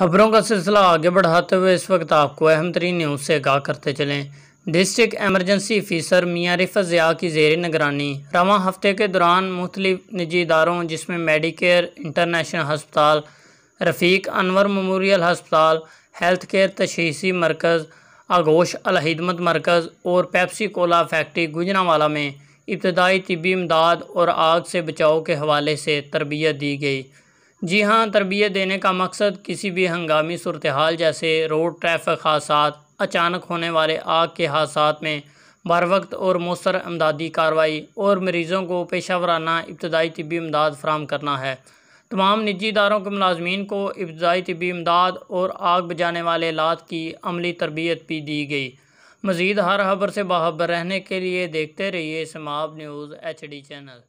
खबरों का सिलसिला आगे बढ़ाते हुए इस वक्त आपको अहम तरीन न्यूज़ से आगाह करते चलें डिस्ट्रिक्ट एमरजेंसी फीसर मियाँ रिफा ज़िया की जेर निगरानी रवा हफ्ते के दौरान मुख्तलिफ निजी इदारों जिसमें मेडिकेयर इंटरनेशनल हस्पताल रफ़ीक अनवर मेमोरियल हस्पताल हेल्थ केयर तशीसी मरकज़ आगोश अलहिदमत मरकज़ और पैप्सी कोला फैक्ट्री गुजरावाला में इब्तदाई तबी इमदाद और आग से बचाव के हवाले से तरबियत दी गई जी हाँ तरबियत देने का मकसद किसी भी हंगामी सूरत हाल जैसे रोड ट्रैफिक हादसा अचानक होने वाले आग के हादसा में बर वक्त और मौसर अमदादी कार्रवाई और मरीज़ों को पेशा वराना इब्तदाई तबी इमदाद फ्राहम करना है तमाम निजी इदारों के मुलाजमीन को इब्तदाई तबी इमदाद और आग बजाने वाले लात की अमली तरबियत भी दी गई मज़ीद हर खबर से बाहबर रहने के लिए देखते रहिए समाब न्यूज़ एच डी चैनल